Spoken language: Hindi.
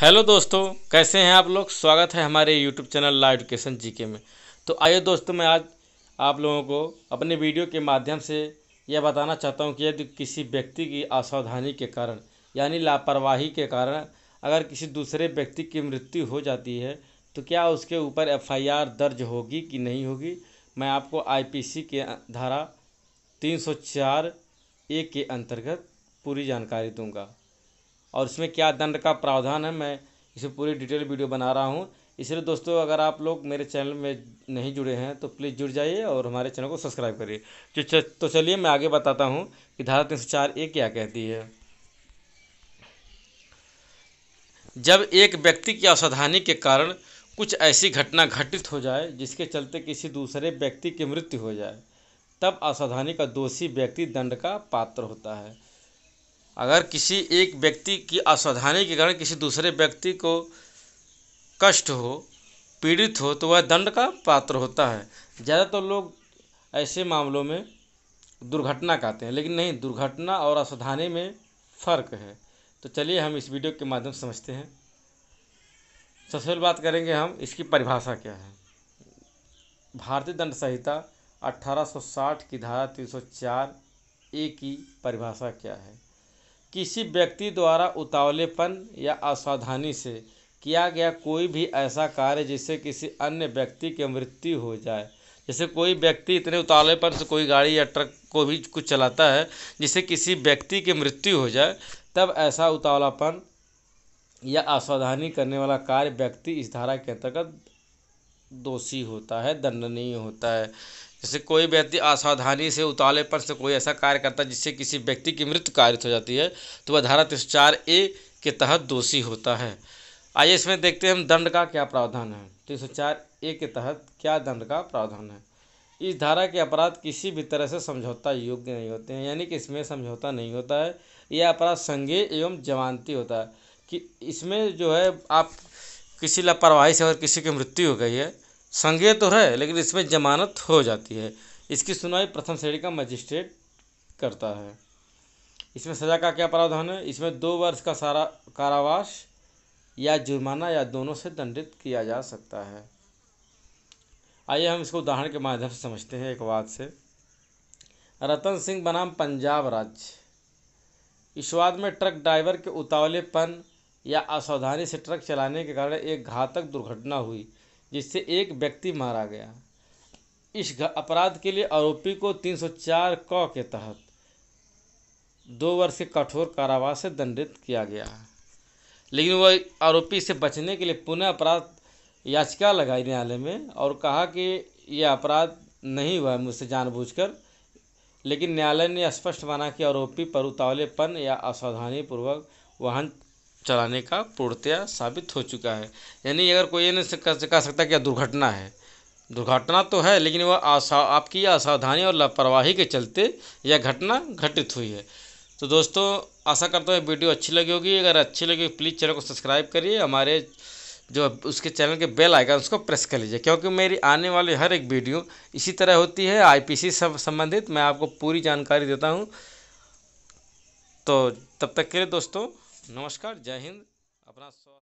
हेलो दोस्तों कैसे हैं आप लोग स्वागत है हमारे YouTube channel la education GK में तो आइए दोस्तों मैं आज आप लोगों को अपने वीडियो के माध्यम से यह बताना चाहता हूं कि यदि किसी व्यक्ति की असावधानी के कारण यानी लापरवाही के कारण अगर किसी दूसरे व्यक्ति की मृत्यु हो जाती है तो क्या उसके ऊपर एफ दर्ज होगी कि नहीं होगी मैं आपको आई के धारा तीन सौ के अंतर्गत पूरी जानकारी दूंगा और इसमें क्या दंड का प्रावधान है मैं इसे पूरी डिटेल वीडियो बना रहा हूँ इसलिए दोस्तों अगर आप लोग मेरे चैनल में नहीं जुड़े हैं तो प्लीज़ जुड़ जाइए और हमारे चैनल को सब्सक्राइब करिए तो, तो चलिए मैं आगे बताता हूँ कि धारा तीन सौ चार ए क्या कहती है जब एक व्यक्ति की असावधानी के कारण कुछ ऐसी घटना घटित हो जाए जिसके चलते किसी दूसरे व्यक्ति की मृत्यु हो जाए तब असावधानी का दोषी व्यक्ति दंड का पात्र होता है अगर किसी एक व्यक्ति की असावधानी के कारण किसी दूसरे व्यक्ति को कष्ट हो पीड़ित हो तो वह दंड का पात्र होता है ज़्यादातर तो लोग ऐसे मामलों में दुर्घटना कहते हैं लेकिन नहीं दुर्घटना और असावधानी में फ़र्क है तो चलिए हम इस वीडियो के माध्यम से समझते हैं सबसे पहले बात करेंगे हम इसकी परिभाषा क्या है भारतीय दंड संहिता 1860 की धारा 304 ए की परिभाषा क्या है किसी व्यक्ति द्वारा उतावलेपन या असावधानी से किया गया कोई भी ऐसा कार्य जिससे किसी अन्य व्यक्ति की मृत्यु हो जाए जैसे कोई व्यक्ति इतने उतावलेपन से कोई गाड़ी या ट्रक को भी कुछ चलाता है जिससे किसी व्यक्ति की मृत्यु हो जाए तब ऐसा उतावलापन या असावधानी करने वाला कार्य व्यक्ति इस धारा के अंतर्गत दोषी होता है दंडनीय होता है जैसे कोई व्यक्ति असावधानी से पर से कोई ऐसा कार्य करता है जिससे किसी व्यक्ति की मृत्यु कारित हो जाती है तो वह धारा तीस चार ए के तहत दोषी होता है आइए इसमें देखते हैं हम दंड का क्या प्रावधान है तीन सौ चार ए के तहत क्या दंड का प्रावधान है इस धारा के अपराध किसी भी तरह से समझौता योग्य नहीं होते हैं यानी कि इसमें समझौता नहीं होता है यह अपराध संज्ञेय एवं जमानती होता है कि इसमें जो है आप किसी लापरवाही से अगर किसी की मृत्यु हो गई है संज्ञ तो है लेकिन इसमें जमानत हो जाती है इसकी सुनवाई प्रथम श्रेणी का मजिस्ट्रेट करता है इसमें सज़ा का क्या प्रावधान है इसमें दो वर्ष का सारा कारावास या जुर्माना या दोनों से दंडित किया जा सकता है आइए हम इसको उदाहरण के माध्यम से समझते हैं एक बात से रतन सिंह बनाम पंजाब राज्य इस वाद में ट्रक ड्राइवर के उतावलेपन या असावधानी से ट्रक चलाने के कारण एक घातक दुर्घटना हुई जिससे एक व्यक्ति मारा गया इस अपराध के लिए आरोपी को 304 सौ के तहत दो वर्ष के कठोर कारावास से दंडित किया गया लेकिन वह आरोपी से बचने के लिए पुनः अपराध याचिका लगाई न्यायालय में और कहा कि यह अपराध नहीं हुआ मुझसे जानबूझकर लेकिन न्यायालय ने स्पष्ट माना कि आरोपी पर उतावलेपन या असावधानीपूर्वक वाहन चलाने का पूर्णतया साबित हो चुका है यानी अगर कोई ये नहीं कह सकता कि दुर्घटना है दुर्घटना तो है लेकिन वह आपकी असावधानी और लापरवाही के चलते यह घटना घटित हुई है तो दोस्तों आशा करता हूँ वीडियो अच्छी लगी होगी अगर अच्छी लगी प्लीज़ चैनल को सब्सक्राइब करिए हमारे जो उसके चैनल के बेल आइकन उसको प्रेस कर लीजिए क्योंकि मेरी आने वाली हर एक वीडियो इसी तरह होती है आईपीसी सब संबंधित मैं आपको पूरी जानकारी देता हूँ तो तब तक के लिए दोस्तों नमस्कार जय हिंद अपना स्व